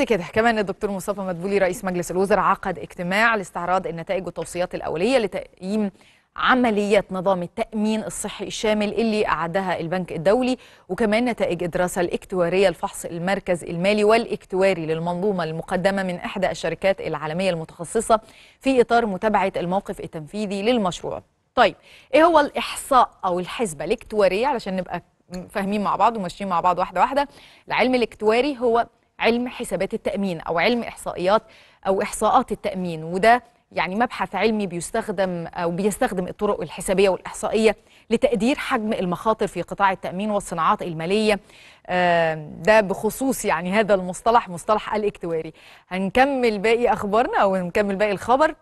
كده كمان الدكتور مصطفى مدبولي رئيس مجلس الوزراء عقد اجتماع لاستعراض النتائج والتوصيات الاوليه لتقييم عمليه نظام التامين الصحي الشامل اللي اعدها البنك الدولي وكمان نتائج الدراسه الاكتواريه لفحص المركز المالي والاكتواري للمنظومه المقدمه من احدى الشركات العالميه المتخصصه في اطار متابعه الموقف التنفيذي للمشروع. طيب ايه هو الاحصاء او الحسبه الاكتواريه علشان نبقى فاهمين مع بعض وماشيين مع بعض واحده واحده العلم الاكتواري هو علم حسابات التامين او علم احصائيات او احصاءات التامين وده يعني مبحث علمي بيستخدم او بيستخدم الطرق الحسابيه والاحصائيه لتقدير حجم المخاطر في قطاع التامين والصناعات الماليه ده بخصوص يعني هذا المصطلح مصطلح الاكتواري هنكمل باقي اخبارنا او نكمل باقي الخبر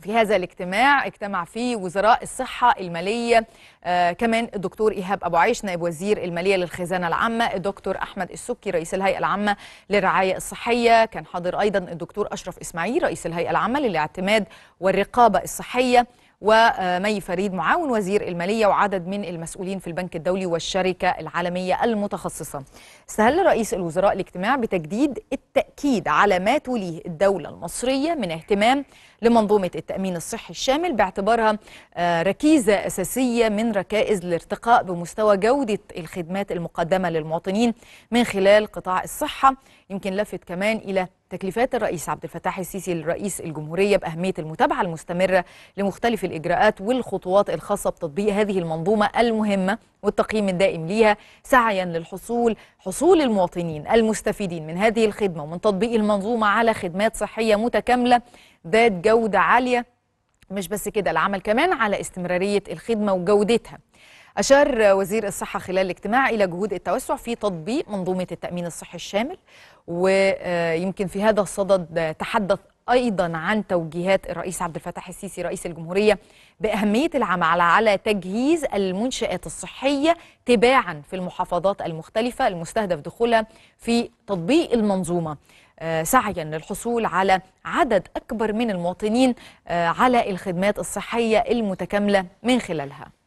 في هذا الاجتماع اجتمع فيه وزراء الصحة المالية آه كمان الدكتور إيهاب أبو عيش نائب وزير المالية للخزانة العامة الدكتور أحمد السكي رئيس الهيئة العامة للرعاية الصحية كان حاضر أيضا الدكتور أشرف إسماعيل رئيس الهيئة العامة للاعتماد والرقابة الصحية ومي فريد معاون وزير المالية وعدد من المسؤولين في البنك الدولي والشركة العالمية المتخصصة استهل رئيس الوزراء الاجتماع بتجديد التأكيد على ما توليه الدولة المصرية من اهتمام لمنظومة التأمين الصحي الشامل باعتبارها آه، ركيزة أساسية من ركائز الارتقاء بمستوى جودة الخدمات المقدمة للمواطنين من خلال قطاع الصحة يمكن لفت كمان إلى تكليفات الرئيس عبد الفتاح السيسي لرئيس الجمهورية بأهمية المتابعة المستمرة لمختلف الإجراءات والخطوات الخاصة بتطبيق هذه المنظومة المهمة والتقييم الدائم ليها سعيا للحصول حصول المواطنين المستفيدين من هذه الخدمة ومن تطبيق المنظومة على خدمات صحية متكاملة ذات جودة عالية مش بس كده العمل كمان على استمرارية الخدمة وجودتها أشار وزير الصحة خلال الاجتماع إلى جهود التوسع في تطبيق منظومة التأمين الصحي الشامل ويمكن في هذا الصدد تحدث أيضا عن توجيهات الرئيس عبد الفتاح السيسي رئيس الجمهورية بأهمية العمل على تجهيز المنشآت الصحية تباعا في المحافظات المختلفة المستهدف دخولها في تطبيق المنظومة آه، سعيا للحصول على عدد أكبر من المواطنين آه، على الخدمات الصحية المتكاملة من خلالها